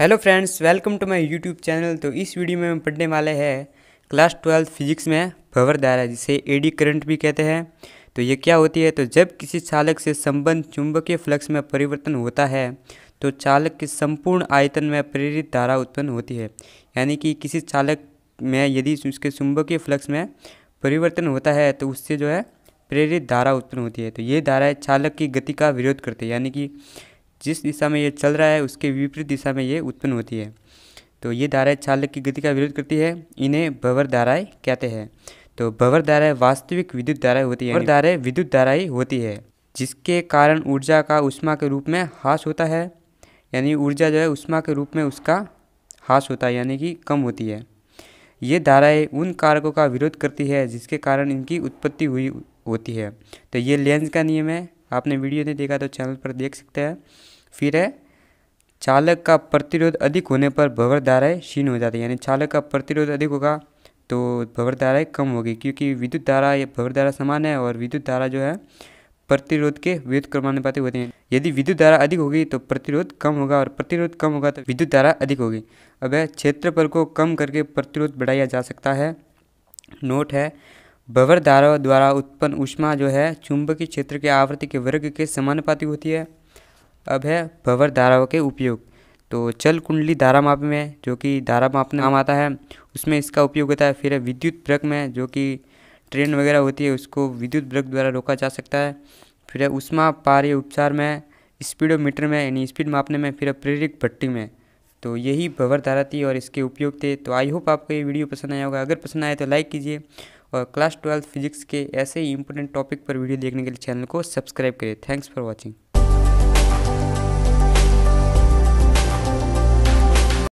hello friends welcome to my YouTube channel तो इस video में हम पढ़ने वाले हैं क्लास ट्वेल्थ फिजिक्स में भवर धारा जिसे एडी करंट भी कहते हैं तो ये क्या होती है तो जब किसी चालक से संबंध चुंबकीय फ्लक्स में परिवर्तन होता है तो चालक के संपूर्ण आयतन में प्रेरित धारा उत्पन्न होती है यानी कि किसी चालक में यदि उसके चुंबकीय फ्लक्स में परिवर्तन होता है तो उससे जो है प्रेरित धारा उत्पन्न होती है तो ये धाराएँ चालक की गति का विरोध करते हैं यानी कि जिस दिशा में ये चल रहा है उसके विपरीत दिशा में ये उत्पन्न होती है तो ये धाराएं चालक की गति का विरोध करती है इन्हें भवर धाराएं कहते हैं तो भवर धाराएं वास्तविक विद्युत धाराएं होती है भवर धाराएं विद्युत धाराएं होती है जिसके कारण ऊर्जा का उष्मा के रूप में हास होता है यानी ऊर्जा जो है उष्मा के रूप में उसका हास होता है यानी कि कम होती है ये धाराएँ उन कारकों का विरोध करती है जिसके कारण इनकी उत्पत्ति हुई होती है तो ये लेंस का नियम है आपने वीडियो नहीं देखा तो चैनल पर देख सकते हैं फिर है चालक का प्रतिरोध अधिक होने पर भंवर धाराएँ क्षीण हो जाती है यानी चालक का प्रतिरोध अधिक होगा तो भंवर धाराएँ कम होगी क्योंकि विद्युत धारा या भंवर धारा समान है और विद्युत धारा जो है प्रतिरोध के विद्युत क्रमानुपातिक होते हैं यदि विद्युत धारा अधिक होगी तो प्रतिरोध कम होगा और प्रतिरोध कम होगा तो विद्युत धारा अधिक होगी अब है क्षेत्रफल को कम करके प्रतिरोध बढ़ाया जा सकता है नोट है भवर धारा द्वारा उत्पन्न ऊष्मा जो है चुंबकीय क्षेत्र के आवृत्ति के वर्ग के समानुपाती होती है अब है भवर धाराओं के उपयोग तो चल कुंडली धारा माप में जो कि धारा माप नाम आता है उसमें इसका उपयोग होता है फिर है विद्युत ब्रक में जो कि ट्रेन वगैरह होती है उसको विद्युत ब्रक द्वारा रोका जा सकता है फिर है उष्मा पार्य उपचार में स्पीडोमीटर में यानी स्पीड मापने में फिर प्रेरित भट्टी में तो यही भवर धारा थी और इसके उपयोग थे तो आई होप आपको ये वीडियो पसंद आया होगा अगर पसंद आए तो लाइक कीजिए और क्लास ट्वेल्थ फिजिक्स के ऐसे ही इंपॉर्टेंट टॉपिक पर वीडियो देखने के लिए चैनल को सब्सक्राइब करें थैंक्स फॉर वॉचिंग